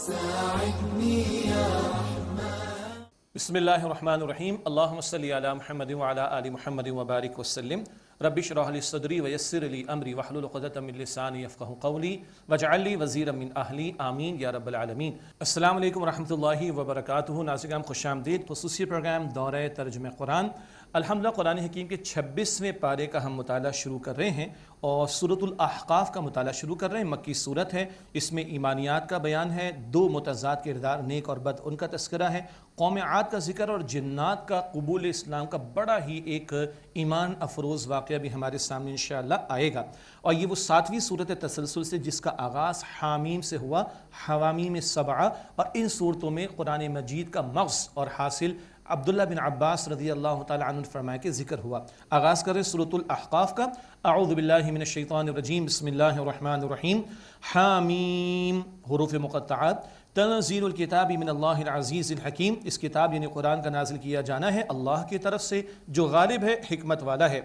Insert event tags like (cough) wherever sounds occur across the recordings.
ساعدنی یا رحمن بسم اللہ الرحمن الرحیم اللہم صلی علی محمد وعلا آل محمد وبارک وسلم رب اشرح لي صدري ويسر لي امري واحلل عقدة من لساني يفقهوا قولي واجعل لي وزيرا من اهلي آمین یا رب العالمین السلام علیکم ورحمۃ اللہ وبرکاتہ ناظرین خوش آمدید خصوصی پروگرام دورہ ترجمہ قرآن الحمدللہ قرآن حکیم کے چھبیسویں پارے کا ہم مطالعہ شروع کر رہے ہیں اور صورت الاحقاف کا مطالعہ شروع کر رہے ہیں مکی صورت ہے اس میں ایمانیات کا بیان ہے دو متضاد کے کردار نیک اور بد ان کا تذکرہ ہے قوم عاد کا ذکر اور جنات کا قبول اسلام کا بڑا ہی ایک ایمان افروز واقعہ بھی ہمارے سامنے انشاءاللہ آئے گا اور یہ وہ ساتویں صورت تسلسل سے جس کا آغاز حامیم سے ہوا حوامیم سبعہ اور ان صورتوں میں قرآن مجید کا مغز اور حاصل عبداللہ بن عباس رضی اللہ تعالی عنہ فرمایا کے ذکر ہوا آغاز کریں سورة الاحقاف کا اعوذ باللہ من الشیطان الرجیم بسم اللہ الرحمن الرحیم حامیم حروف مقطعات تنزیل الکتاب من اللہ العزیز الحکیم اس کتاب یعنی قرآن کا نازل کیا جانا ہے اللہ کی طرف سے جو غالب ہے حکمت والا ہے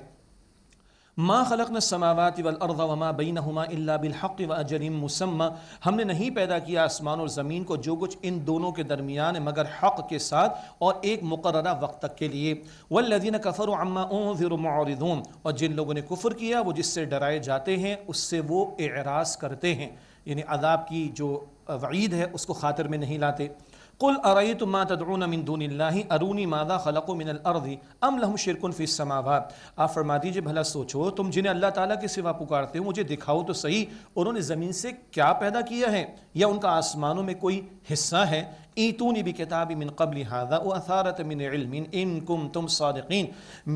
ما خلقنا السماوات والارض وما بینہما الا بالحق و جریم مسمع ہم نے نہیں پیدا کیا آسمان اور زمین کو جو کچھ ان دونوں کے درمیان ہے مگر حق کے ساتھ اور ایک مقررہ وقت تک کے لیے والذین کفروا عما انذر معرضون اور جن لوگوں نے کفر کیا وہ جس سے ڈرائے جاتے ہیں اس سے وہ اعراض کرتے ہیں یعنی عذاب کی جو وعید ہے اس کو خاطر میں نہیں لاتے قل ارائیت ما تدعون من دون اللہ ارونی ماذا خلقو من الارض ام لہم شرکن فی السماوات آپ فرما دیجئے بھلا سوچو تم جنہیں اللہ تعالیٰ کے سوا پکارتے ہو مجھے دکھاؤ تو صحیح انہوں نے زمین سے کیا پیدا کیا ہے یا ان کا آسمانوں میں کوئی حصہ ہے ایتونی بھی کتابی من قبل ہذا و اثارت من علم ان کم تم صادقین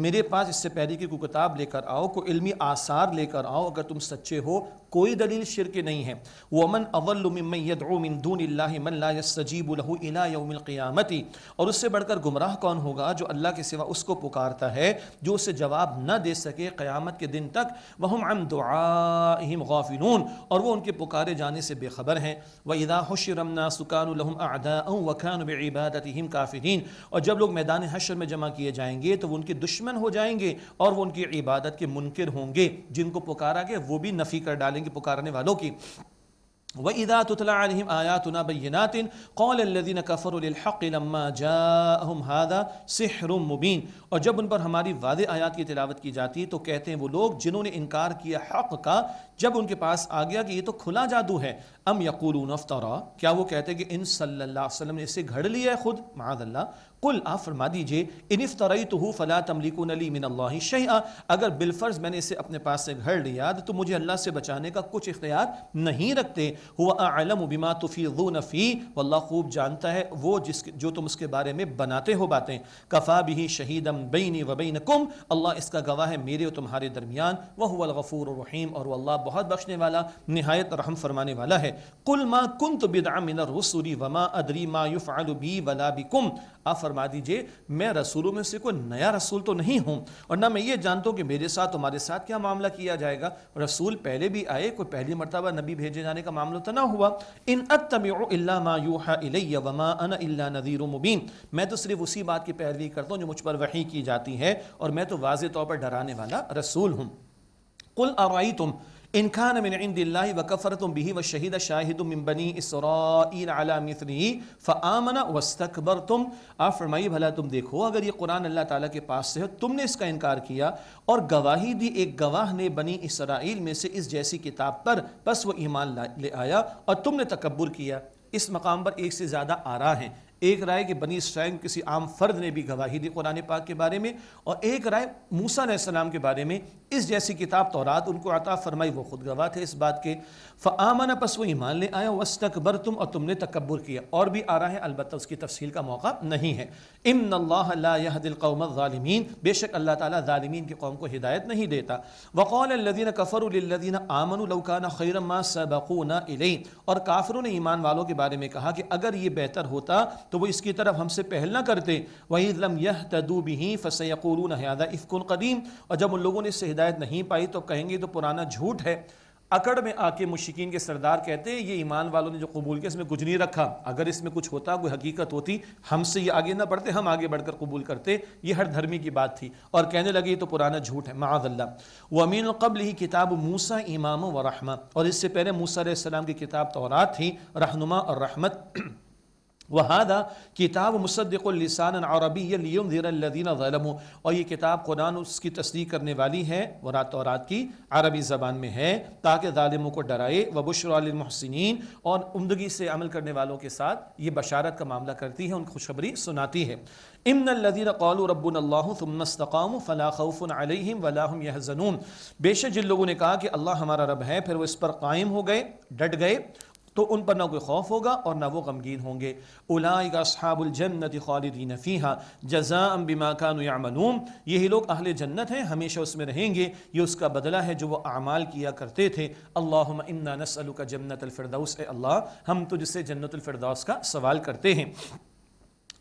میرے پاس اس سے پہلے کی کوئی کتاب لے کر آؤ کوئی علمی آثار لے کر آؤ اگر تم سچے ہو کوئی دلیل شرک نہیں ہے وہ دُونِ اللَّهِ مَنْ اللہ يَسْتَجِيبُ لَهُ سجیب يَوْمِ الْقِيَامَتِ اور اس سے بڑھ کر گمراہ کون ہوگا جو اللہ کے سوا اس کو پکارتا ہے جو اسے جواب نہ دے سکے قیامت کے دن تک وَهُمْ عَمْ دُعَائِهِمْ غافنون اور وہ ان کے پکارے جانے سے بے خبر ہیں وَإِذَا ادا حش رمن سکان الحم ادا اُم وخان اور جب لوگ میدان حشر میں جمع کیے جائیں گے تو وہ ان کے دشمن ہو جائیں گے اور وہ ان کی عبادت کے منکر ہوں گے جن کو پکارا گیا وہ بھی نفی کر ڈالے کریں گے پکارنے والوں کی وَإِذَا تُتْلَى عَلَيْهِمْ آيَاتُنَا بَيِّنَاتٍ قَالَ الَّذِينَ كَفَرُوا لِلْحَقِّ لَمَّا جَاءَهُمْ هَذَا سِحْرٌ مُبِينٌ اور جب ان پر ہماری واضح آیات کی تلاوت کی جاتی ہے تو کہتے ہیں وہ لوگ جنہوں نے انکار کیا حق کا جب ان کے پاس آ گیا کہ یہ تو کھلا جادو ہے ام یقولون افترا کیا وہ کہتے ہیں کہ ان صلی اللہ علیہ وسلم نے اسے گھڑ لیا ہے خود معاذ اللہ کل آپ فرما دیجیے انفطر تو فلا تملیکون علی من اللہ شہ اگر بالفرض میں نے اسے اپنے پاس سے گھر لیا تو مجھے اللہ سے بچانے کا کچھ اختیار نہیں رکھتے ہوا اعلم بما تفیضون فی نفی و اللہ خوب جانتا ہے وہ جس جو تم اس کے بارے میں بناتے ہو باتیں کفا بھی شہیدم بین و بین کم اللہ اس کا گواہ ہے میرے تمہارے درمیان وہ الغفور الرحیم اور اللہ بہت بخشنے والا نہایت رحم فرمانے والا ہے کل ما کن الرسول وما ادری ما بی ولا بکم آفر فرما دیجئے میں رسولوں میں سے کوئی نیا رسول تو نہیں ہوں اور نہ میں یہ جانتا ہوں کہ میرے ساتھ تمہارے ساتھ کیا معاملہ کیا جائے گا رسول پہلے بھی آئے کوئی پہلی مرتبہ نبی بھیجے جانے کا معاملہ تو نہ ہوا ان اتبع الا ما یوحا الی وما انا الا نذیر مبین میں تو صرف اسی بات کی پیروی کرتا ہوں جو مجھ پر وحی کی جاتی ہے اور میں تو واضح طور پر ڈرانے والا رسول ہوں قل ارائیتم ان من من عند فرمائیے بھلا تم دیکھو اگر یہ قرآن اللہ تعالیٰ کے پاس سے ہو تم نے اس کا انکار کیا اور گواہی دی ایک گواہ نے بنی اسرائیل میں سے اس جیسی کتاب پر بس وہ ایمان لے آیا اور تم نے تکبر کیا اس مقام پر ایک سے زیادہ آرا ہیں ایک رائے کہ بنی اسرائیل کسی عام فرد نے بھی گواہی دی قرآن پاک کے بارے میں اور ایک رائے موسیٰ علیہ السلام کے بارے میں اس جیسی کتاب تورات ان کو عطا فرمائی وہ خود گواہ تھے اس بات کے فآمن پس وہ ایمان لے آئے وستکبر تم اور تم نے تکبر کیا اور بھی آ رہا ہے البتہ اس کی تفصیل کا موقع نہیں ہے امن اللہ لا یہ القوم الظالمین بے شک اللہ تعالیٰ ظالمین کے قوم کو ہدایت نہیں دیتا للذین آمنوا لو الدین آمن ما سبقونا صبقہ اور کافروں نے ایمان والوں کے بارے میں کہا کہ اگر یہ بہتر ہوتا تو وہ اس کی طرف ہم سے پہل نہ کرتے وہی لَمْ یہ بِهِ فَسَيَقُولُونَ فصیق حیاضہ قَدِيم اور جب ان لوگوں نے اس سے ہدایت نہیں پائی تو کہیں گے تو پرانا جھوٹ ہے اکڑ میں آ کے مشکین کے سردار کہتے ہیں یہ ایمان والوں نے جو قبول کیا اس میں کچھ نہیں رکھا اگر اس میں کچھ ہوتا کوئی حقیقت ہوتی ہم سے یہ آگے نہ بڑھتے ہم آگے بڑھ کر قبول کرتے یہ ہر دھرمی کی بات تھی اور کہنے لگے تو پرانا جھوٹ ہے معاذ اللہ و امین القبل ہی کتاب موسا امام و رحمہ اور اس سے پہلے موسیٰ علیہ السلام کی کتاب تورات تھی رہنما اور رحمت وہادہ کتاب مصدق السان غالم اور یہ کتاب قرآن اس کی تصدیق کرنے والی ہے وہ رات رات کی عربی زبان میں ہے تاکہ ظالموں کو ڈرائے و بشر اور عمدگی سے عمل کرنے والوں کے ساتھ یہ بشارت کا معاملہ کرتی ہے ان خوشخبری سناتی ہے امن الدین قول علیہم ولا هم یحزنون بے شک جن لوگوں نے کہا کہ اللہ ہمارا رب ہے پھر وہ اس پر قائم ہو گئے ڈٹ گئے تو ان پر نہ کوئی خوف ہوگا اور نہ وہ غمگین ہوں گے اصحاب الجنت خالدین فیہا بما با یعملون یہی لوگ اہل جنت ہیں ہمیشہ اس میں رہیں گے یہ اس کا بدلہ ہے جو وہ اعمال کیا کرتے تھے اللہم انا کا جنت الفردوس اے اللہ ہم تو جسے جنت الفردوس کا سوال کرتے ہیں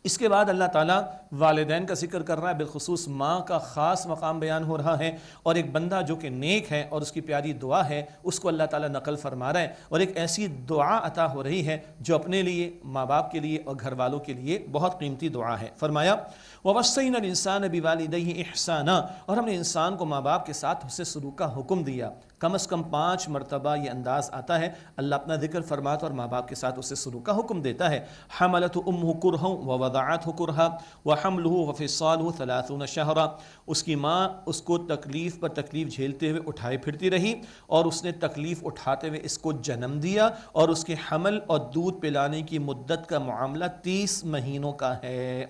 اس کے بعد اللہ تعالیٰ والدین کا ذکر کر رہا ہے بالخصوص ماں کا خاص مقام بیان ہو رہا ہے اور ایک بندہ جو کہ نیک ہے اور اس کی پیاری دعا ہے اس کو اللہ تعالیٰ نقل فرما رہا ہے اور ایک ایسی دعا عطا ہو رہی ہے جو اپنے لیے ماں باپ کے لیے اور گھر والوں کے لیے بہت قیمتی دعا ہے فرمایا وہ الانسان انسان ابھی احسانہ اور ہم نے انسان کو ماں باپ کے ساتھ اسے سلوک کا حکم دیا کم از کم پانچ مرتبہ یہ انداز آتا ہے اللہ اپنا ذکر فرماتا اور ماں باپ کے ساتھ اسے سلوک کا حکم دیتا ہے حملت ام کرہ و وضاعت کرہ و رہا حمل ہو و ہو ثلاثون شہرہ اس کی ماں اس کو تکلیف پر تکلیف جھیلتے ہوئے اٹھائے پھرتی رہی اور اس نے تکلیف اٹھاتے ہوئے اس کو جنم دیا اور اس کے حمل اور دودھ پلانے کی مدت کا معاملہ تیس مہینوں کا ہے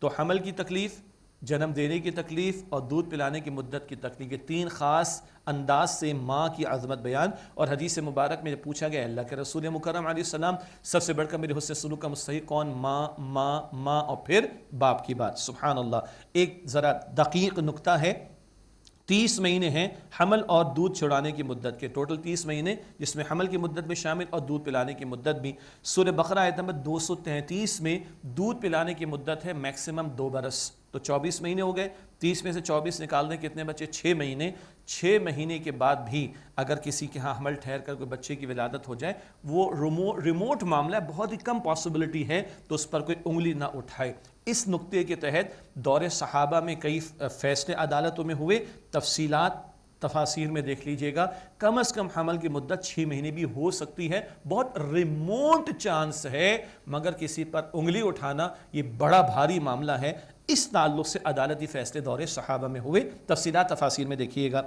تو حمل کی تکلیف جنم دینے کی تکلیف اور دودھ پلانے کی مدت کی تکلیف یہ تین خاص انداز سے ماں کی عظمت بیان اور حدیث مبارک میں پوچھا گیا اللہ کے رسول مکرم علیہ السلام سب سے بڑھ کر میرے حسن سلوک کا مستحق کون ماں ماں ماں اور پھر باپ کی بات سبحان اللہ ایک ذرا دقیق نقطہ ہے تیس مہینے ہیں حمل اور دودھ چھڑانے کی مدت کے ٹوٹل تیس مہینے جس میں حمل کی مدت میں شامل اور دودھ پلانے کی مدت بھی سور آیت نمبر دو سو تینتیس میں دودھ پلانے کی مدت ہے میکسیمم دو برس تو چوبیس مہینے ہو گئے تیس میں سے چوبیس نکال دیں کتنے بچے چھ مہینے چھ مہینے کے بعد بھی اگر کسی کے ہاں حمل ٹھہر کر کوئی بچے کی ولادت ہو جائے وہ ریموٹ ریموٹ معاملہ بہت ہی کم پاسبلٹی ہے تو اس پر کوئی انگلی نہ اٹھائے اس نقطے کے تحت دور صحابہ میں کئی فیصلے عدالتوں میں ہوئے تفصیلات تفاصیر میں دیکھ لیجئے گا کم از کم حمل کی مدت چھ مہینے بھی ہو سکتی ہے بہت ریمونٹ چانس ہے مگر کسی پر انگلی اٹھانا یہ بڑا بھاری معاملہ ہے اس تعلق سے عدالتی فیصلے دور صحابہ میں ہوئے تفصیلات تفاصیر میں دیکھیے گا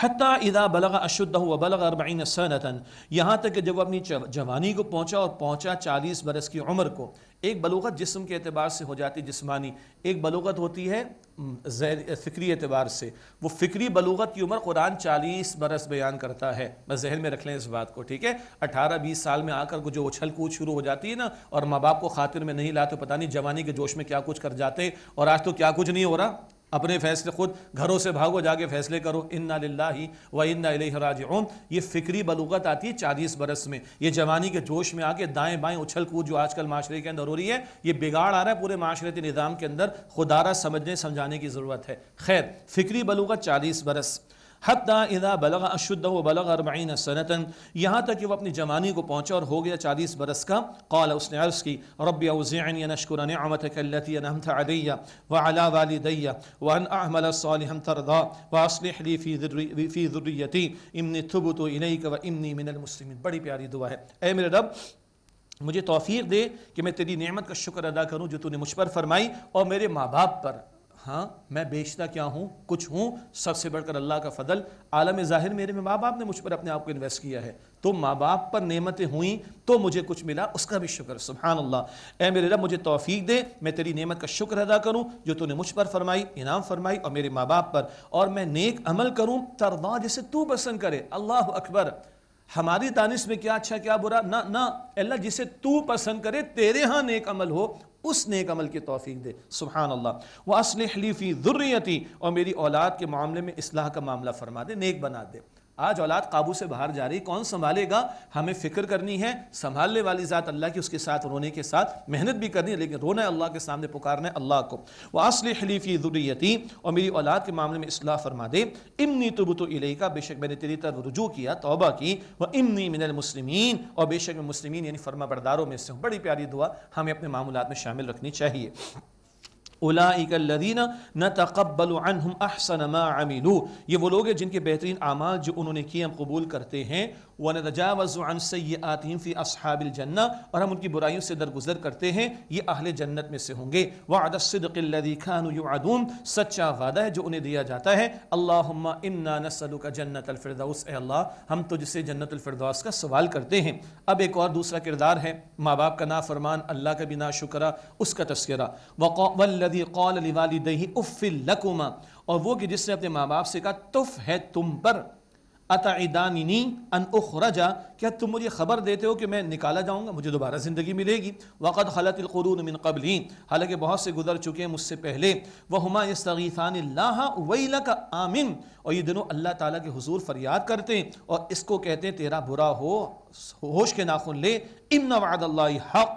حتی اذا بلغ اشدہ و بلغ اربعین سنتا یہاں تک کہ جب وہ اپنی جوانی کو پہنچا اور پہنچا چالیس برس کی عمر کو ایک بلوغت جسم کے اعتبار سے ہو جاتی جسمانی ایک بلوغت بلوغت ہوتی ہے فکری فکری اعتبار سے وہ کی عمر قرآن چالیس برس بیان کرتا ہے بس ذہن میں رکھ لیں اس بات کو ٹھیک ہے اٹھارہ بیس سال میں آ کر جو اچھل کود شروع ہو جاتی ہے نا اور ماں باپ کو خاطر میں نہیں لاتے پتہ نہیں جوانی کے جوش میں کیا کچھ کر جاتے اور آج تو کیا کچھ نہیں ہو رہا اپنے فیصلے خود گھروں سے بھاگو جا کے فیصلے کرو انہا للہ و انہا الیہ راجعون یہ فکری بلوغت آتی ہے چالیس برس میں یہ جوانی کے جوش میں آ کے دائیں بائیں اچھل کود جو آج کل معاشرے کے اندر ہو رہی ہے یہ بگاڑ آ رہا ہے پورے معاشرتی نظام کے اندر خدا را سمجھنے سمجھانے کی ضرورت ہے خیر فکری بلوغت چالیس برس حتیٰ اذا بلغ اشدہ و بلغ اربعین سنتن یہاں تک کہ وہ اپنی جوانی کو پہنچا اور ہو گیا چالیس برس کا قال اس نے عرض کی رب اوزعنی نشکر نعمتک اللتی انہمت علی وعلا والدی وان اعمل صالحا ترضا واصلح لی فی ذریتی امنی ثبتو الیک و امنی من المسلمین بڑی پیاری دعا ہے اے میرے رب مجھے توفیق دے کہ میں تیری نعمت کا شکر ادا کروں جو تو نے مجھ پر فرمائی اور میرے ماں باپ پر ہاں میں بیچتا کیا ہوں کچھ ہوں سب سے بڑھ کر اللہ کا فضل عالم ظاہر میرے ماں باپ نے مجھ پر اپنے آپ کو انویسٹ کیا ہے تو ماں باپ پر نعمتیں ہوئیں تو مجھے کچھ ملا اس کا بھی شکر سبحان اللہ اے میرے رب مجھے توفیق دے میں تیری نعمت کا شکر ادا کروں جو تو نے مجھ پر فرمائی انعام فرمائی اور میرے ماں باپ پر اور میں نیک عمل کروں جسے تو پسند کرے اللہ اکبر ہماری دانش میں کیا اچھا کیا برا نہ نہ اللہ جسے تو پسند کرے تیرے ہاں نیک عمل ہو اس نیک عمل کی توفیق دے سبحان اللہ وہ لِي فِي ضروری اور میری اولاد کے معاملے میں اصلاح کا معاملہ فرما دے نیک بنا دے آج اولاد قابو سے باہر جا رہی کون سنبھالے گا ہمیں فکر کرنی ہے سنبھالنے والی ذات اللہ کی اس کے ساتھ رونے کے ساتھ محنت بھی کرنی ہے لیکن رونا ہے اللہ کے سامنے پکارنا ہے اللہ کو وہ اصل فِي ذُرِّيَّتِي اور میری اولاد کے معاملے میں اصلاح فرما دے امنی طبط اللہ کا بے شک میں نے تیری طرف رجوع کیا توبہ کی وہ امنی المسلمین اور بے شک میں مسلمین یعنی فرما برداروں میں سے بڑی پیاری دعا ہمیں اپنے معاملات میں شامل رکھنی چاہیے اولائک الذین نتقبل عنہم احسن ما عملو یہ وہ لوگ ہیں جن کے بہترین اعمال جو انہوں نے کیے ہم قبول کرتے ہیں وَنَتَجَاوَزُ عَنْ سَيِّئَاتِهِمْ فِي أَصْحَابِ الْجَنَّةِ اور ہم ان کی برائیوں سے درگزر کرتے ہیں یہ اہل جنت میں سے ہوں گے وَعَدَ الصِّدْقِ الَّذِي كَانُوا يُعَدُونَ سچا وعدہ ہے جو انہیں دیا جاتا ہے اللہم انا نسلوک جنت الفردوس اے اللہ ہم تو جسے جنت الفردوس کا سوال کرتے ہیں اب ایک اور دوسرا کردار ہے ماں باپ کا نافرمان اللہ کا بھی ناشکرہ اس کا تذکرہ وَالَّذِي قَالَ لِوَالِدَيْهِ اُفِّلْ لَكُمَا اور وہ کہ جس نے اپنے ماں باپ سے کہا تف ہے تم پر اخرجا کیا تم مجھے خبر دیتے ہو کہ میں نکالا جاؤں گا مجھے دوبارہ زندگی ملے گی وقت خلط القرون مِنْ ہی حالانکہ بہت سے گزر چکے ہیں مجھ سے پہلے وہ ہما اللَّهَ اللہ آمِن اور یہ دنوں اللہ تعالیٰ کے حضور فریاد کرتے ہیں اور اس کو کہتے ہیں تیرا برا ہو ہوش کے ناخن لے حق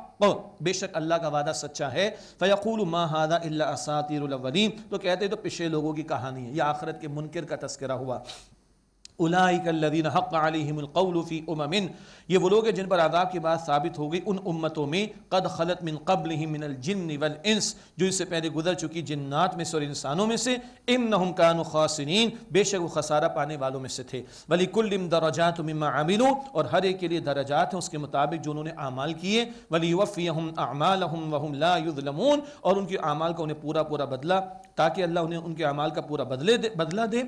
بے شک اللہ کا وعدہ سچا ہے فیقول اللہ تو کہتے ہیں تو پیچھے لوگوں کی کہانی ہے یہ آخرت کے منکر کا تذکرہ ہوا اولائک الذین حق علیہم القول فی امم یہ وہ لوگ ہیں جن پر عذاب کی بات ثابت ہو گئی ان امتوں میں قد خلط من قبلہم من الجن والانس جو اس سے پہلے گزر چکی جنات میں سے اور انسانوں میں سے انہم کانوا خاسرین بے شک وہ خسارہ پانے والوں میں سے تھے ولی کل درجات مما عملوا اور ہر ایک کے لیے درجات ہیں اس کے مطابق جو انہوں نے اعمال کیے ولی یوفیہم اعمالہم وہم لا یظلمون اور ان کے اعمال کا انہیں پورا پورا بدلہ تاکہ اللہ انہیں ان کے اعمال کا پورا بدلے دے بدلہ دے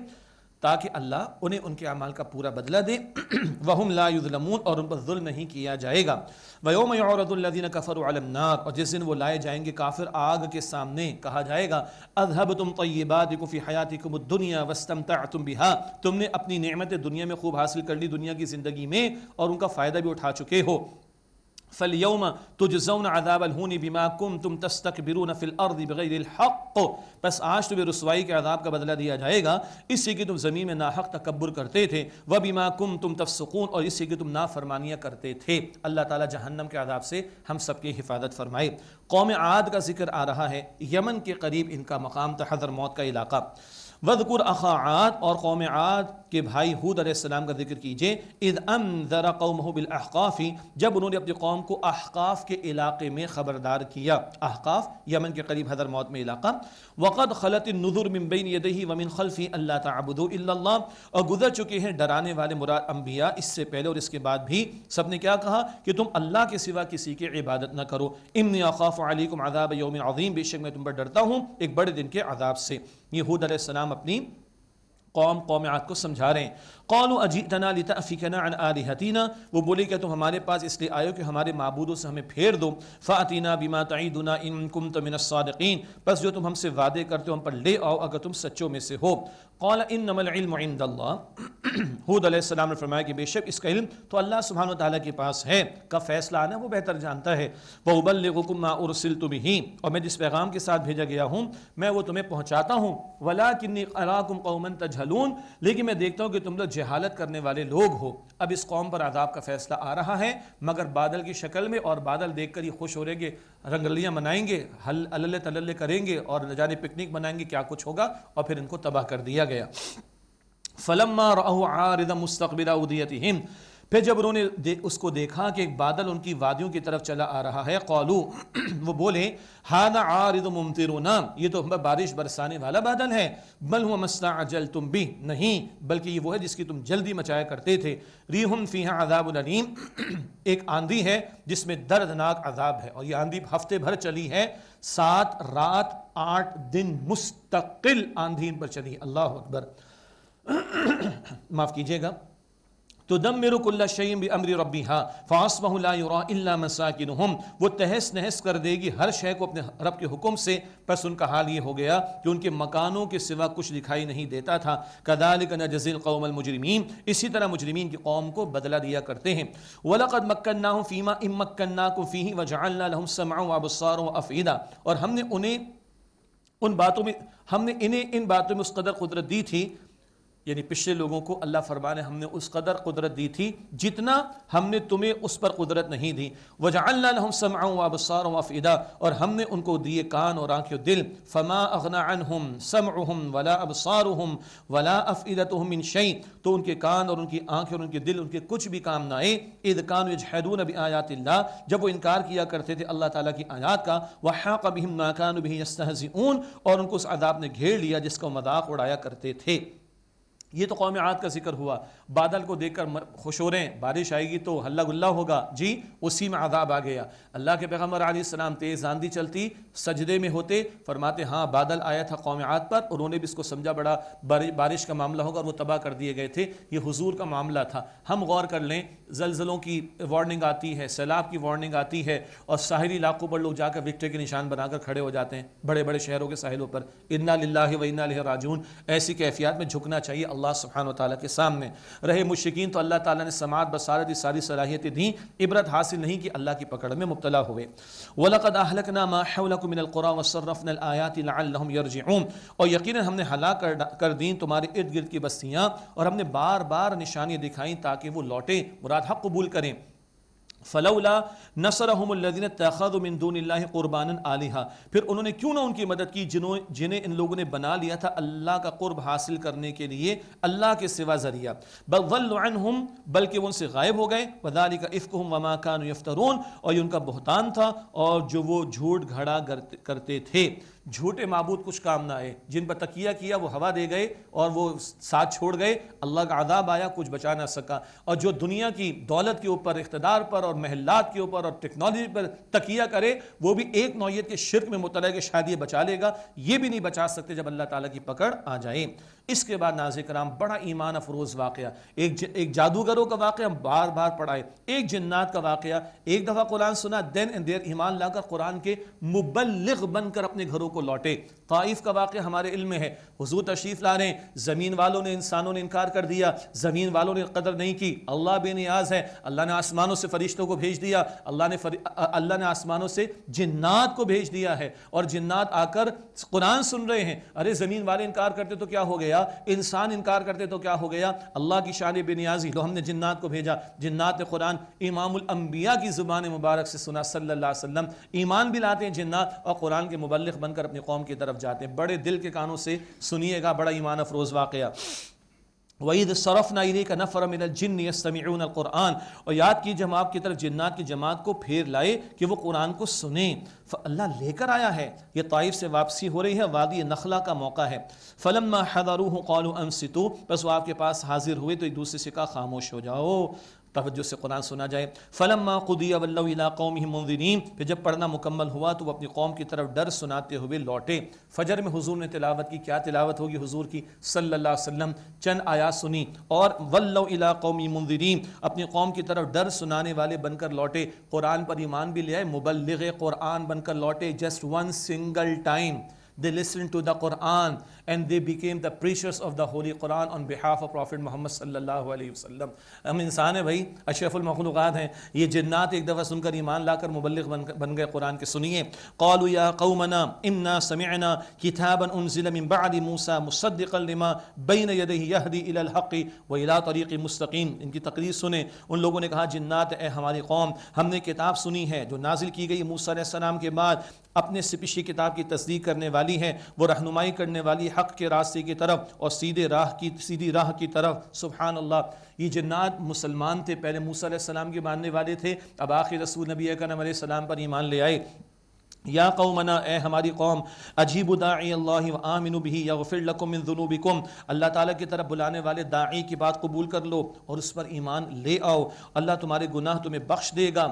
تاکہ اللہ انہیں ان کے اعمال کا پورا بدلہ دے (clears throat) وہم لا یظلمون اور ان پر ظلم نہیں کیا جائے گا ویوم يَعْرَضُ الَّذِينَ كَفَرُوا کفر عالم اور جس دن وہ لائے جائیں گے کافر آگ کے سامنے کہا جائے گا اذهبتم تم کوئی بات حیات واستمتعتم بها تم نے اپنی نعمت دنیا میں خوب حاصل کر لی دنیا کی زندگی میں اور ان کا فائدہ بھی اٹھا چکے ہو فَالْيَوْمَ تُجْزَوْنَ عَذَابَ الْهُونِ بِمَا كُمْتُمْ تَسْتَكْبِرُونَ فِي الْأَرْضِ بِغَيْرِ الْحَقِّ پس آج تمہیں رسوائی کے عذاب کا بدلہ دیا جائے گا اس سے کہ تم زمین میں ناحق تکبر کرتے تھے وَبِمَا كُمْتُمْ تَفْسُقُونَ اور اس سے کہ تم نافرمانیہ کرتے تھے اللہ تعالی جہنم کے عذاب سے ہم سب کی حفاظت فرمائے قوم عاد کا ذکر آ رہا ہے یمن کے قریب ان کا مقام تحضر موت کا علاقہ وزقر احقاعات اور قوم عاد کے بھائی حود علیہ السلام کا ذکر کیجیے احقافی جب انہوں نے اپنی قوم کو احقاف کے علاقے میں خبردار کیا احقاف یمن کے قریب حضر موت میں علاقہ وقت خلط بین ممبین ومن خلفی اللہ الا اللہ اور گزر چکے ہیں ڈرانے والے مراد انبیاء اس سے پہلے اور اس کے بعد بھی سب نے کیا کہا کہ تم اللہ کے سوا کسی کی عبادت نہ کرو امنی اخاف علیکم عذاب یوم عظیم بے شک میں تم پر ڈرتا ہوں ایک بڑے دن کے عذاب سے یہ حود علیہ السلام اپنی قوم قوم عاد کو سمجھا رہے ہیں قالو اجیتنا لتأفکنا عن آلہتینا وہ بولے کہ تم ہمارے پاس اس لئے آئے کہ ہمارے معبودوں سے ہمیں پھیر دو فاتینا بما تعیدنا ان کمت من الصادقین پس جو تم ہم سے وعدے کرتے ہو ہم پر لے آؤ اگر تم سچوں میں سے ہو قال انما العلم عند اللہ (clears throat) حود علیہ السلام نے فرمایا کہ بے شک اس کا علم تو اللہ سبحانہ وتعالی کے پاس ہے کا فیصلہ آنا وہ بہتر جانتا ہے وَأُبَلِّغُكُمْ مَا أُرْسِلْتُ بِهِ اور میں جس پیغام کے ساتھ بھیجا گیا ہوں میں وہ تمہیں پہنچاتا ہوں وَلَاكِنِّي أَرَاكُمْ قَوْمًا تَجْهَرُونَ تجہلون لیکن میں دیکھتا ہوں کہ تم لوگ جہالت کرنے والے لوگ ہو اب اس قوم پر عذاب کا فیصلہ آ رہا ہے مگر بادل کی شکل میں اور بادل دیکھ کر یہ خوش ہو رہے گے رنگلیاں منائیں گے حل اللہ تللے کریں گے اور جانے پکنک منائیں گے کیا کچھ ہوگا اور پھر ان کو تباہ کر دیا گیا فلما رہ مستقبل اودیت ہند پھر جب انہوں نے اس کو دیکھا کہ ایک بادل ان کی وادیوں کی طرف چلا آ رہا ہے (clears throat) وہ بولے یہ تو بارش برسانے والا بادل ہے بل تم بھی نہیں بلکہ یہ وہ ہے جس کی تم جلدی مچایا کرتے تھے ریحم فیہا عذاب العلیم (clears throat) ایک آندھی ہے جس میں دردناک عذاب ہے اور یہ آندھی ہفتے بھر چلی ہے سات رات آٹھ دن مستقل آندھی ان پر چلی اللہ اکبر (clears throat) معاف کیجئے گا تو دم میرو کلّہ شعیم بھی امر ربی ہاں فاصمہ اللہ مساکن وہ تہس نہس کر دے گی ہر شے کو اپنے رب کے حکم سے پس ان کا حال یہ ہو گیا کہ ان کے مکانوں کے سوا کچھ دکھائی نہیں دیتا تھا کدالک نجزی القوم المجرمین اسی طرح مجرمین کی قوم کو بدلہ دیا کرتے ہیں وَلَقَدْ مَكَّنَّاهُمْ فِي مَا إِمْ مَكَّنَّاكُمْ فِيهِ وَجَعَلْنَا لَهُمْ سَمْعًا وَأَبْصَارًا وَأَفْئِدَةً اور ہم نے انہیں ان باتوں میں ہم نے انہیں ان باتوں میں اس قدر قدرت دی تھی یعنی پچھلے لوگوں کو اللہ فرمانے ہم نے اس قدر قدرت دی تھی جتنا ہم نے تمہیں اس پر قدرت نہیں دی وجعلنا لهم سمعا وابصارا وافئدا اور ہم نے ان کو دیے کان اور آنکھیں دل فما اغنا عنهم سمعهم ولا ابصارهم ولا افئدتهم من شيء تو ان کے کان اور ان کی آنکھیں اور ان کے دل ان کے کچھ بھی کام نہ آئے اذ کانوا یجحدون آیات اللہ جب وہ انکار کیا کرتے تھے اللہ تعالیٰ کی آیات کا وحاق بهم ما كانوا به يستهزئون اور ان کو اس عذاب نے گھیر لیا جس کا مذاق اڑایا کرتے تھے یہ تو قوم عاد کا ذکر ہوا بادل کو دیکھ کر خوش ہو رہے ہیں بارش آئے گی تو ہلہ اللہ ہوگا جی اسی میں عذاب آ گیا اللہ کے پیغمبر علیہ السلام تیز آندھی چلتی سجدے میں ہوتے فرماتے ہاں بادل آیا تھا قوم عاد پر انہوں نے بھی اس کو سمجھا بڑا بارش کا معاملہ ہوگا اور وہ تباہ کر دیے گئے تھے یہ حضور کا معاملہ تھا ہم غور کر لیں زلزلوں کی وارننگ آتی ہے سیلاب کی وارننگ آتی ہے اور ساحلی علاقوں پر لوگ جا کر وکٹے کے نشان بنا کر کھڑے ہو جاتے ہیں بڑے بڑے شہروں کے ساحلوں پر و وَََََََََََ لہ راجون ایسی کیفیات میں جھکنا چاہیے اللہ اللہ سبحانہ و تعالیٰ کے سامنے رہے مشرقین تو اللہ تعالیٰ نے سماعت بسارت یہ ساری صلاحیتیں دیں عبرت حاصل نہیں کہ اللہ کی پکڑ میں مبتلا ہوئے وَلَقَدْ أَحْلَكْنَا مَا حَوْلَكُمْ مِنَ الْقُرَى وَصَرَّفْنَا الْآيَاتِ لَعَلَّهُمْ يَرْجِعُونَ اور یقیناً ہم نے ہلاک کر دیں تمہارے ارد گرد کی بستیاں اور ہم نے بار بار نشانیاں دکھائیں تاکہ وہ لوٹیں مراد حق قبول کریں فلولا نصرهم الذين اتخذوا من دون الله قربانا الها پھر انہوں نے کیوں نہ ان کی مدد کی جنہوں جنہیں ان لوگوں نے بنا لیا تھا اللہ کا قرب حاصل کرنے کے لیے اللہ کے سوا ذریعہ بل ضل عنهم بلکہ وہ ان سے غائب ہو گئے وذالک افکهم وما کانوا یفترون اور یہ ان کا بہتان تھا اور جو وہ جھوٹ گھڑا کرتے تھے جھوٹے معبود کچھ کام نہ آئے جن پر تقیہ کیا وہ ہوا دے گئے اور وہ ساتھ چھوڑ گئے اللہ کا عذاب آیا کچھ بچا نہ سکا اور جو دنیا کی دولت کے اوپر اقتدار پر اور محلات کے اوپر اور ٹیکنالوجی پر تقیہ کرے وہ بھی ایک نوعیت کے شرک میں متعلق کہ شاید یہ بچا لے گا یہ بھی نہیں بچا سکتے جب اللہ تعالیٰ کی پکڑ آ جائے اس کے بعد ناظر کرام بڑا ایمان افروز واقعہ ایک جادوگروں کا واقعہ ہم بار بار پڑھائے ایک جنات کا واقعہ ایک دفعہ قرآن سنا دین ایمان قرآن کے مبلغ بن کر اپنے گھروں کو لوٹے طائف کا واقعہ ہمارے علم میں ہے حضور تشریف لا رہے ہیں زمین والوں نے انسانوں نے انکار کر دیا زمین والوں نے قدر نہیں کی اللہ بے نیاز ہے اللہ نے آسمانوں سے فرشتوں کو بھیج دیا اللہ نے اللہ نے آسمانوں سے جنات کو بھیج دیا ہے اور جنات آ کر قرآن سن رہے ہیں ارے زمین والے انکار کرتے تو کیا ہو گیا انسان انکار کرتے تو کیا ہو گیا اللہ کی شان بے نیازی تو ہم نے جنات کو بھیجا جنات قرآن امام الانبیاء کی زبان مبارک سے سنا صلی اللہ علیہ وسلم ایمان بھی لاتے ہیں جنات اور قرآن کے مبلغ بن کر اپنی قوم کی طرف جاتے ہیں بڑے دل کے کانوں سے سنیے گا بڑا ایمان افروز واقعہ وعید صرف نائی کا نفر من الجن یستمعون القرآن اور یاد کیجیے ہم آپ کی طرف جنات کی جماعت کو پھیر لائے کہ وہ قرآن کو سنیں اللہ لے کر آیا ہے یہ طائف سے واپسی ہو رہی ہے وادی نخلا کا موقع ہے فلما حضروہ قالوا انصتو بس وہ آپ کے پاس حاضر ہوئے تو ایک دوسرے سے کہا خاموش ہو جاؤ توجہ سے قرآن سنا جائے فلما قدی الا قوم منظرین پھر جب پڑھنا مکمل ہوا تو وہ اپنی قوم کی طرف ڈر سناتے ہوئے لوٹے فجر میں حضور نے تلاوت کی کیا تلاوت ہوگی حضور کی صلی اللہ علیہ وسلم چند آیات سنی اور ولو الا قوم منظرین اپنی قوم کی طرف ڈر سنانے والے بن کر لوٹے قرآن پر ایمان بھی لے آئے مبلغ قرآن بن کر لوٹے just one single time they listen to the Quran pressures of the holy Quran on behalf of Prophet Muhammad صلی اللہ علیہ وسلم ہیں بھائی اشرف المخلوقات ہیں جنات ایک دفعہ سن کر ایمان لا کر گئے قرآن کے طریق مستقیم ان کی تقریر سنیں ان لوگوں نے کہا جنات اے ہماری قوم ہم نے کتاب سنی ہے جو نازل کی گئی موسیٰ علیہ السلام کے بعد اپنے سپشی کتاب کی تصدیق کرنے والی ہے وہ رہنمائی کرنے والی حق کے راستے کی طرف اور سیدھے راہ کی سیدھی راہ کی طرف سبحان اللہ یہ جنات مسلمان تھے پہلے موسیٰ علیہ السلام کے ماننے والے تھے اب آخر رسول نبی اکرم علیہ السلام پر ایمان لے آئے یا قومنا اے ہماری قوم عجیب داعی اللہ و آمنو بھی یغفر لکم من ذنوبکم اللہ تعالیٰ کی طرف بلانے والے داعی کی بات قبول کر لو اور اس پر ایمان لے آؤ اللہ تمہارے گناہ تمہیں بخش دے گا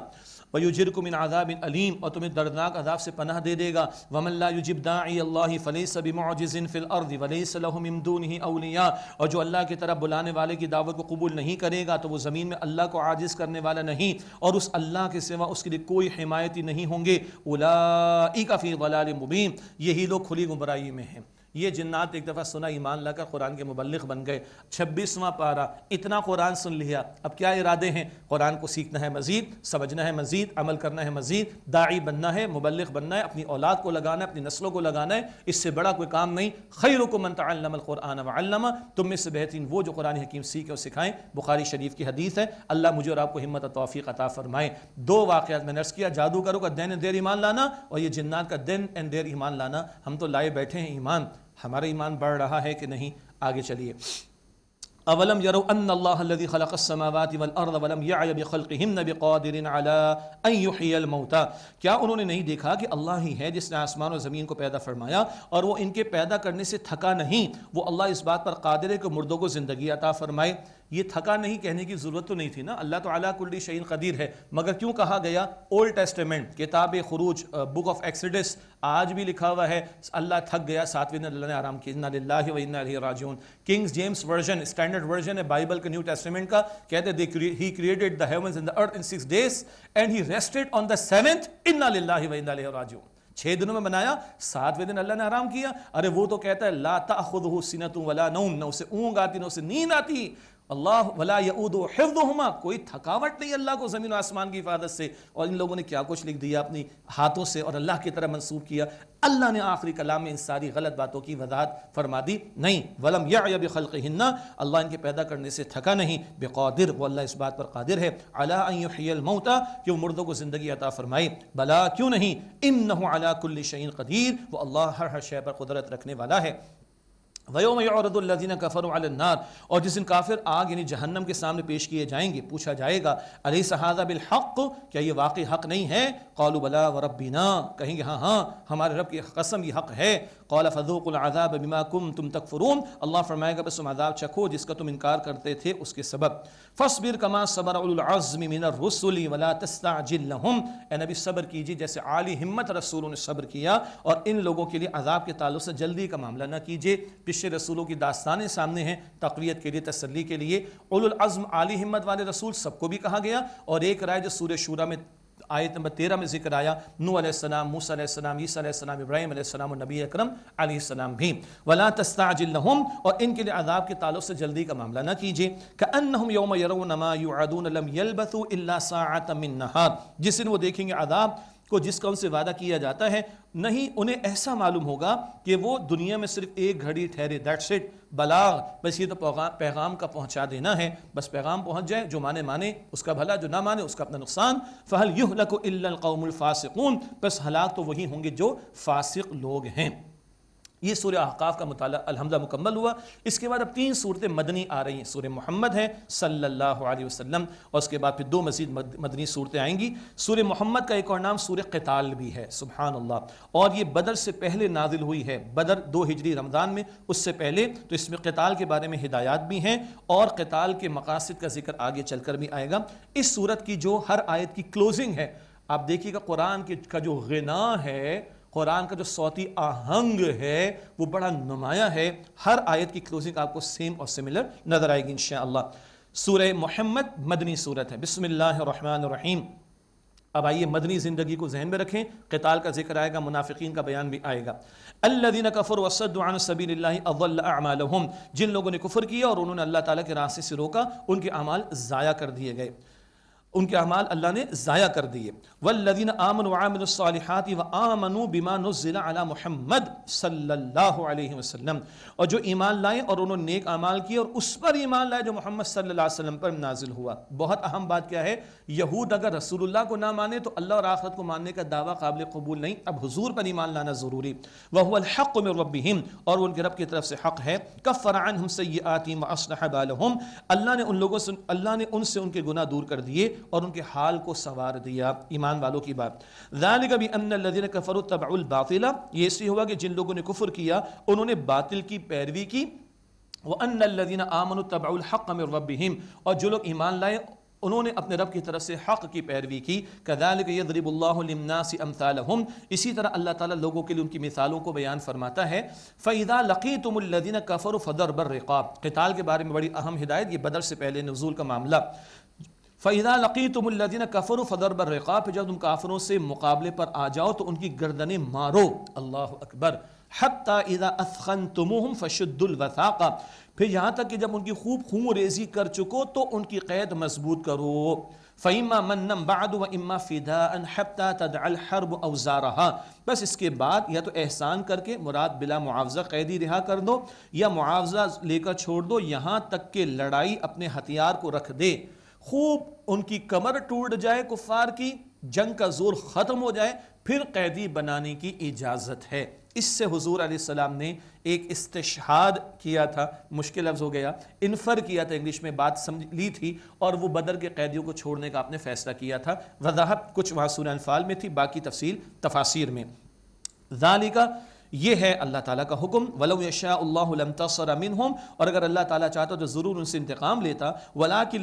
مِنْ عَذَابٍ علیم اور تمہیں دردناک عذاب سے پناہ دے دے گا وَمَنْ يُجِبْ اللہ اللَّهِ فَلَيْسَ بِمُعْجِزٍ فِي الْأَرْضِ وَلَيْسَ لَهُ سلم دُونِهِ اولیا اور جو اللہ کی طرف بلانے والے کی دعوت کو قبول نہیں کرے گا تو وہ زمین میں اللہ کو عاجز کرنے والا نہیں اور اس اللہ کے سوا اس کے لیے کوئی حمایتی نہیں ہوں گے اولائی کا فی ضلال مبین یہی لوگ کھلی گمبرائی میں ہیں یہ جنات ایک دفعہ سنا ایمان لا کر قرآن کے مبلغ بن گئے چھبیسواں پارا اتنا قرآن سن لیا اب کیا ارادے ہیں قرآن کو سیکھنا ہے مزید سمجھنا ہے مزید عمل کرنا ہے مزید داعی بننا ہے مبلغ بننا ہے اپنی اولاد کو لگانا ہے اپنی نسلوں کو لگانا ہے اس سے بڑا کوئی کام نہیں خیرکم من تعلم القرآن وعلم تم میں سے بہترین وہ جو قرآن حکیم سیکھے اور سکھائیں بخاری شریف کی حدیث ہے اللہ مجھے اور آپ کو توفیق عطا فرمائیں دو واقعات میں نرس کیا جادو کا دین دیر ایمان لانا اور یہ جنات کا دین اینڈ دیر ایمان لانا ہم تو لائے بیٹھے ہیں ایمان ہمارا ایمان بڑھ رہا ہے کہ نہیں آگے چلیے اولم یرو ان ان اللہ خلق السماوات والارض ولم بقادر کیا انہوں نے نہیں دیکھا کہ اللہ ہی ہے جس نے آسمان اور زمین کو پیدا فرمایا اور وہ ان کے پیدا کرنے سے تھکا نہیں وہ اللہ اس بات پر قادر ہے کہ مردوں کو زندگی عطا فرمائے یہ تھکا نہیں کہنے کی ضرورت تو نہیں تھی نا اللہ تعالیٰ کلی شہین قدیر ہے مگر کیوں کہا گیا اول ٹیسٹیمنٹ کتاب خروج بک آف ایکسیڈس آج بھی لکھا ہوا ہے اللہ تھک گیا ساتویں اللہ نے آرام کی اِنَّا و وَإِنَّا لِهِ رَاجِعُونَ Kings James Version Standard Version ہے بائبل کے نیو ٹیسٹیمنٹ کا کہتے ہیں he created the heavens and the earth in six days and he rested on the seventh انا للہ و انا لہ راجعون چھے دنوں میں بنایا ساتویں دن اللہ نے آرام کیا ارے وہ تو کہتا ہے لا تاخذہ سنتوں ولا نوم نہ اسے اونگ آتی نہ اسے نیند آتی اللہ ولا یعود بلا کوئی تھکاوٹ نہیں اللہ کو زمین و آسمان کی حفاظت سے اور ان لوگوں نے کیا کچھ لکھ دیا اپنی ہاتھوں سے اور اللہ کی طرح منسوخ کیا اللہ نے آخری کلام میں ان ساری غلط باتوں کی وضاحت فرما دی نہیں ولم یہ خلق اللہ ان کے پیدا کرنے سے تھکا نہیں بے وہ اللہ اس بات پر قادر ہے ان یحی الموتا کہ وہ مردوں کو زندگی عطا فرمائے بلا کیوں نہیں انہو علا کل شئین قدیر وہ اللہ ہر ہر شئے پر قدرت رکھنے والا ہے ویوم كَفَرُوا عَلَى النَّارِ اور جس دن کافر آگ یعنی جہنم کے سامنے پیش کیے جائیں گے پوچھا جائے گا علیہ شہازہ بالحق کیا یہ واقعی حق نہیں ہے قَالُوا بَلَا بلا کہیں گے ہاں ہاں ہمارے رب کی قسم یہ حق ہے قال فضوق العذاب بما کم تم تکفرون اللہ فرمائے گا بس تم عذاب چکھو جس کا تم انکار کرتے تھے اس کے سبب فصبر کما صبر العظم من الرسل ولا تستعجل لهم اے نبی صبر کیجئے جیسے عالی ہمت رسولوں نے صبر کیا اور ان لوگوں کے لیے عذاب کے تعلق سے جلدی کا معاملہ نہ کیجئے پچھلے رسولوں کی داستانیں سامنے ہیں تقویت کے لیے تسلی کے لیے اول العظم عالی ہمت والے رسول سب کو بھی کہا گیا اور ایک رائے جو سورہ شورہ میں آیت نمبر تیرہ میں ذکر آیا نو علیہ السلام موسیٰ علیہ السلام عیسیٰ علیہ السلام ابراہیم علیہ السلام اور نبی اکرم علیہ السلام بھی ولا تستعجل لهم اور ان کے لیے عذاب کے تعلق سے جلدی کا معاملہ نہ کیجیے کانہم یوم یرون ما یعدون لم یلبثوا الا ساعه من نهار جس دن وہ دیکھیں گے عذاب کو جس کا ان سے وعدہ کیا جاتا ہے نہیں انہیں ایسا معلوم ہوگا کہ وہ دنیا میں صرف ایک گھڑی ٹھہرے دیٹس اٹ بلاغ بس یہ تو پیغام کا پہنچا دینا ہے بس پیغام پہنچ جائے جو مانے مانے اس کا بھلا جو نہ مانے اس کا اپنا نقصان فعال یوں القوم الفاسقون بس ہلاک تو وہی ہوں گے جو فاسق لوگ ہیں یہ سورہ احقاف کا مطالعہ الحمدہ مکمل ہوا اس کے بعد اب تین صورتیں مدنی آ رہی ہیں سورہ محمد ہے صلی اللہ علیہ وسلم اور اس کے بعد پھر دو مزید مدنی صورتیں آئیں گی سورہ محمد کا ایک اور نام سورہ قتال بھی ہے سبحان اللہ اور یہ بدر سے پہلے نازل ہوئی ہے بدر دو ہجری رمضان میں اس سے پہلے تو اس میں قتال کے بارے میں ہدایات بھی ہیں اور قتال کے مقاصد کا ذکر آگے چل کر بھی آئے گا اس صورت کی جو ہر آیت کی کلوزنگ ہے آپ دیکھیے گا قرآن کا جو غنا ہے قرآن کا جو سوتی آہنگ ہے وہ بڑا نمایاں ہے ہر آیت کی کلوزنگ آپ کو سیم اور نظر آئے گی انشاءاللہ سورہ محمد مدنی ہے بسم اللہ الرحمن الرحیم اب آئیے مدنی زندگی کو ذہن میں رکھیں قتال کا ذکر آئے گا منافقین کا بیان بھی آئے گا اللہ دین کفر وسد اللہ جن لوگوں نے کفر کیا اور انہوں نے اللہ تعالیٰ کے راستے سے روکا ان کے اعمال ضائع کر دیے گئے ان کے اعمال اللہ نے ضائع کر دیے والذین آمنوا وعملوا الصالحات وآمنوا بما نزل على محمد صلی اللہ علیہ وسلم اور جو ایمان لائیں اور انہوں نے نیک اعمال کیے اور اس پر ایمان لائے جو محمد صلی اللہ علیہ وسلم پر نازل ہوا بہت اہم بات کیا ہے یہود اگر رسول اللہ کو نہ مانے تو اللہ اور آخرت کو ماننے کا دعویٰ قابل قبول نہیں اب حضور پر ایمان لانا ضروری وہو الحق من رب اور ان کے رب کی طرف سے حق ہے کفر فرائن ہم واصلح یہ اللہ نے ان لوگوں سے اللہ نے ان سے ان کے گناہ دور کر دیے اور ان کے حال کو سوار دیا ایمان والوں کی بات ذالک بھی ان الذین کفروا تبع الباطل یہ اس لیے ہوا کہ جن لوگوں نے کفر کیا انہوں نے باطل کی پیروی کی وان الذين امنوا تبعوا الحق من ربهم اور جو لوگ ایمان لائے انہوں نے اپنے رب کی طرف سے حق کی پیروی کی کذالک یضرب اللہ للناس امثالهم اسی طرح اللہ تعالی لوگوں کے لیے ان کی مثالوں کو بیان فرماتا ہے فاذا لقيتم الذین کفروا فضرب الرقاب قتال کے بارے میں بڑی اہم ہدایت یہ بدر سے پہلے نزول کا معاملہ فعدہ لقی تم الدین رقا پھر جب تم کافروں سے مقابلے پر آ جاؤ تو ان کی گردنیں مارو اللہ اکبر پھر یہاں تک کہ جب ان کی خوب خون ریزی کر چکو تو ان کی قید مضبوط کرو و اما ان الحا تدع الحرب رہا بس اس کے بعد یا تو احسان کر کے مراد بلا معاوضہ قیدی رہا کر دو یا معاوضہ لے کر چھوڑ دو یہاں تک کہ لڑائی اپنے ہتھیار کو رکھ دے خوب ان کی کمر ٹوٹ جائے کفار کی جنگ کا زور ختم ہو جائے پھر قیدی بنانے کی اجازت ہے اس سے حضور علیہ السلام نے ایک استشہاد کیا تھا مشکل لفظ ہو گیا انفر کیا تھا انگلش میں بات سمجھ لی تھی اور وہ بدر کے قیدیوں کو چھوڑنے کا آپ نے فیصلہ کیا تھا وضاحت کچھ وہاں سورہ انفال میں تھی باقی تفصیل تفاصیر میں ذالکہ یہ ہے اللہ تعالیٰ کا حکم ولو یشاء اللہ لم تصر منہم اور اگر اللہ تعالیٰ چاہتا تو ضرور ان سے انتقام لیتا ولا کے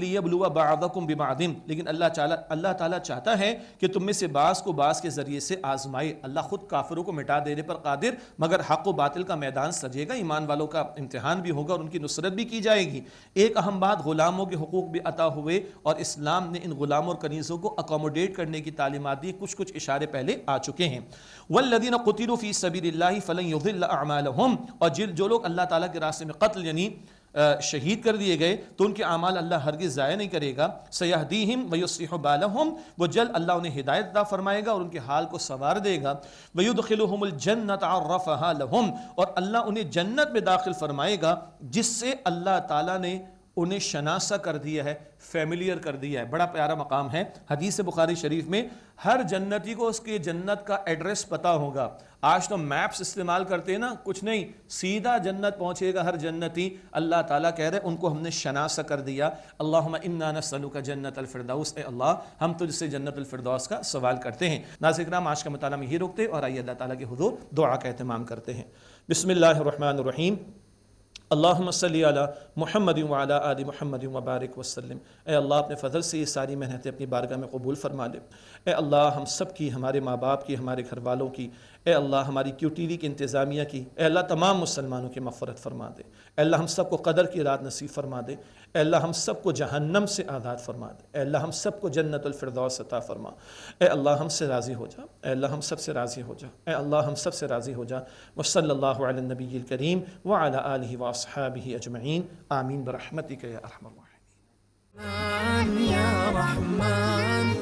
لیکن اللہ تعالیٰ چاہتا ہے کہ تم میں سے بعض کو بعض کے ذریعے سے آزمائے اللہ خود کافروں کو مٹا دینے پر قادر مگر حق و باطل کا میدان سجے گا ایمان والوں کا امتحان بھی ہوگا اور ان کی نصرت بھی کی جائے گی ایک اہم بات غلاموں کے حقوق بھی عطا ہوئے اور اسلام نے ان غلام اور کنیزوں کو اکوموڈیٹ کرنے کی تعلیمات دی کچھ کچھ اشارے پہلے آ چکے ہیں والذین قتلوا فی سبیل اللہ فلن یضل اعمالهم اور جو لوگ اللہ تعالیٰ کے راستے میں قتل یعنی شہید کر دیے گئے تو ان کے اعمال اللہ ہرگز ضائع نہیں کرے گا سیاح دیم ویوسیح بالحم وہ جل اللہ انہیں ہدایت دا فرمائے گا اور ان کے حال کو سوار دے گا ویود خلحم الجنت لهم اور اللہ انہیں جنت میں داخل فرمائے گا جس سے اللہ تعالیٰ نے انہیں شناسا کر دیا ہے فیملیئر کر دیا ہے بڑا پیارا مقام ہے حدیث بخاری شریف میں ہر جنتی کو اس کے جنت کا ایڈریس پتا ہوگا آج تو میپس استعمال کرتے ہیں نا کچھ نہیں سیدھا جنت پہنچے گا ہر جنتی اللہ تعالیٰ کہہ رہے ان کو ہم نے شناسہ کر دیا اللہم انا نسلو کا جنت الفردوس اے اللہ ہم تجھ سے جنت الفردوس کا سوال کرتے ہیں ناظر اکرام آج کا مطالعہ میں ہی رکتے اور آئیے اللہ تعالیٰ کے حضور دعا کا اہتمام کرتے ہیں بسم اللہ الرحمن الرحیم اللہ صلی علی محمد آل محمد وبارک وسلم اے اللہ اپنے فضل سے یہ ساری محنتیں اپنی بارگاہ میں قبول فرما دے اے اللہ ہم سب کی ہمارے ماں باپ کی ہمارے گھر والوں کی اے اللہ ہماری کیوٹیری کی انتظامیہ کی اے اللہ تمام مسلمانوں کی مغفرت فرما دے اے اللہ ہم سب کو قدر کی رات نصیب فرما دے اے اللہ ہم سب کو جہنم سے آداد فرما دے اے اللہ ہم سب کو جنت الفردوس عطا فرما اے اللہ ہم سے راضی ہو جا اے اللہ ہم سب سے راضی ہو جا اے اللہ ہم سب سے راضی ہو جا وہ صلی اللہ علیہ نبی الکریم و علیٰ علیہ واصحب ہی اجمعین آمین برحمۃ ال